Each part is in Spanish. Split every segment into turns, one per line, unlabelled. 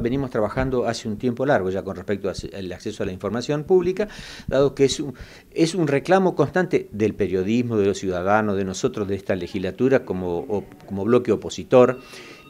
Venimos trabajando hace un tiempo largo ya con respecto al acceso a la información pública, dado que es un, es un reclamo constante del periodismo, de los ciudadanos, de nosotros, de esta legislatura como, como bloque opositor,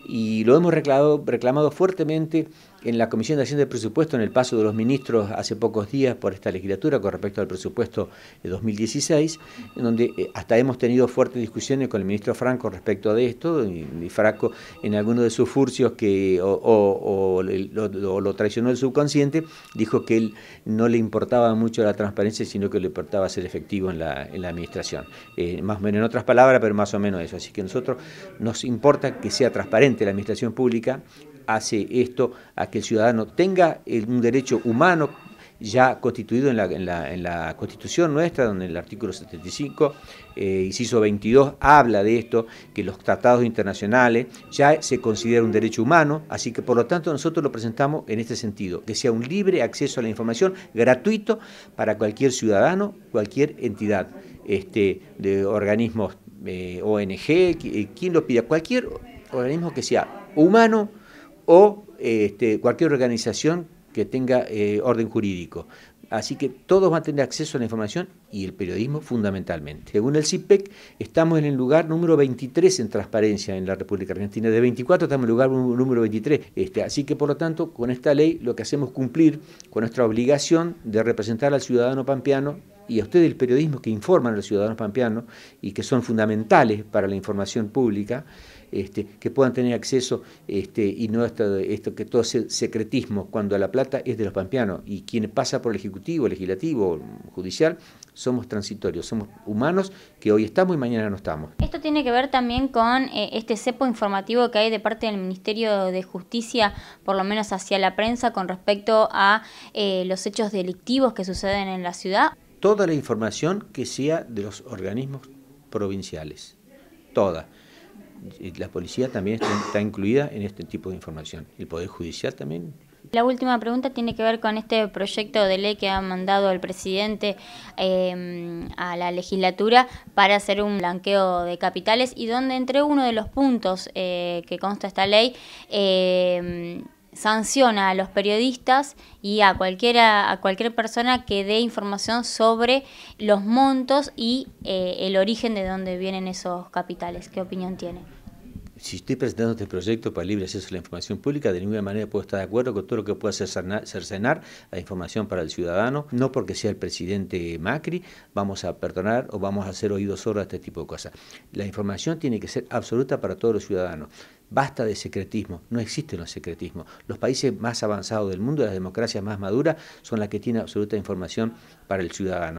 y lo hemos reclamado, reclamado fuertemente en la Comisión de Hacienda del Presupuesto, en el paso de los ministros hace pocos días por esta legislatura con respecto al presupuesto de 2016, en donde eh, hasta hemos tenido fuertes discusiones con el ministro Franco respecto de esto, y, Franco en alguno de sus furcios que o, lo, traicionó el subconsciente, dijo que él no le importaba mucho la transparencia, sino que le importaba ser efectivo en la, administración. Eh, más o menos en otras palabras, pero más o menos eso. Así que a nosotros nos importa que sea transparente la administración pública, hace esto a que el ciudadano tenga un derecho humano ya constituido en la, Constitución nuestra, donde el artículo 75, eh, inciso 22, habla de esto, que los tratados internacionales ya se considera un derecho humano, así que por lo tanto nosotros lo presentamos en este sentido, que sea un libre acceso a la información gratuito para cualquier ciudadano, cualquier entidad, este, de organismos eh, ONG, eh, quien lo pida, cualquier organismo que sea humano, o este, cualquier organización que tenga eh, orden jurídico. Así que todos van a tener acceso a la información y el periodismo fundamentalmente. Según el CIPEC, e estamos en el lugar número 23 en transparencia en la República Argentina. De 24 estamos en el lugar número 23. Este, así que, por lo tanto, con esta ley lo que hacemos es cumplir con nuestra obligación de representar al ciudadano pampeano y a ustedes el periodismo que informan a los ciudadanos pampeanos y que son fundamentales para la información pública, este, que puedan tener acceso este, y no esto, que todo ese secretismo, cuando la plata es de los pampeanos y quien pasa por el Ejecutivo, Legislativo, Judicial, somos transitorios, somos humanos que hoy estamos y mañana no estamos.
Esto tiene que ver también con eh, este cepo informativo que hay de parte del Ministerio de Justicia, por lo menos hacia la prensa, con respecto a eh, los hechos delictivos que suceden en la ciudad
toda la información que sea de los organismos provinciales. Toda. La policía también está, incluida en este tipo de información. El Poder Judicial también
la última pregunta tiene que ver con este proyecto de ley que ha mandado el presidente em, a la legislatura para hacer un blanqueo de capitales y donde entre uno de los puntos eh, que consta esta ley em, sanciona a los periodistas y a cualquiera a cualquier persona que dé información sobre los montos y eh, el origen de dónde vienen esos capitales. ¿Qué opinión tiene?
si estoy presentando este proyecto para libre acceso a la información pública, de ninguna manera puedo estar de acuerdo con todo lo que pueda cercenar la información para el ciudadano. No porque sea el presidente Macri vamos a perdonar o vamos a hacer oídos sordos a este tipo de cosas. La información tiene que ser absoluta para todos los ciudadanos. Basta de secretismo, no existen los secretismos. Los países más avanzados del mundo, las democracias más maduras, son las que tienen absoluta información para el ciudadano.